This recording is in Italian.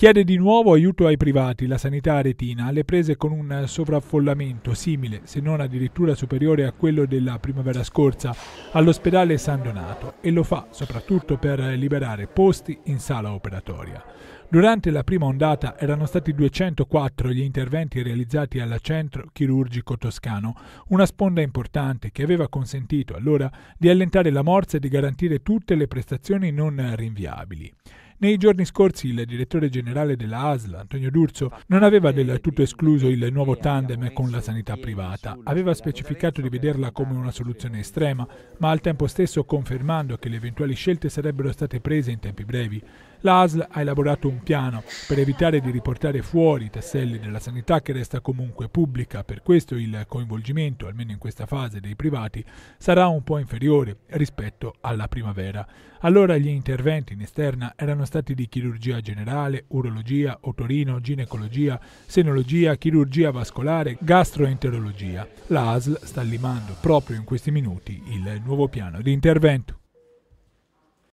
Chiede di nuovo aiuto ai privati la sanità aretina, alle prese con un sovraffollamento simile, se non addirittura superiore a quello della primavera scorsa, all'ospedale San Donato e lo fa soprattutto per liberare posti in sala operatoria. Durante la prima ondata erano stati 204 gli interventi realizzati al centro chirurgico toscano, una sponda importante che aveva consentito allora di allentare la morsa e di garantire tutte le prestazioni non rinviabili. Nei giorni scorsi il direttore generale della ASL, Antonio D'Urso, non aveva del tutto escluso il nuovo tandem con la sanità privata. Aveva specificato di vederla come una soluzione estrema, ma al tempo stesso confermando che le eventuali scelte sarebbero state prese in tempi brevi. La ASL ha elaborato un piano per evitare di riportare fuori i tasselli della sanità che resta comunque pubblica, per questo il coinvolgimento, almeno in questa fase, dei privati sarà un po' inferiore rispetto alla primavera. Allora gli interventi in esterna erano stati stati di chirurgia generale, urologia, otorino, ginecologia, senologia, chirurgia vascolare, gastroenterologia. La ASL sta limando proprio in questi minuti il nuovo piano di intervento.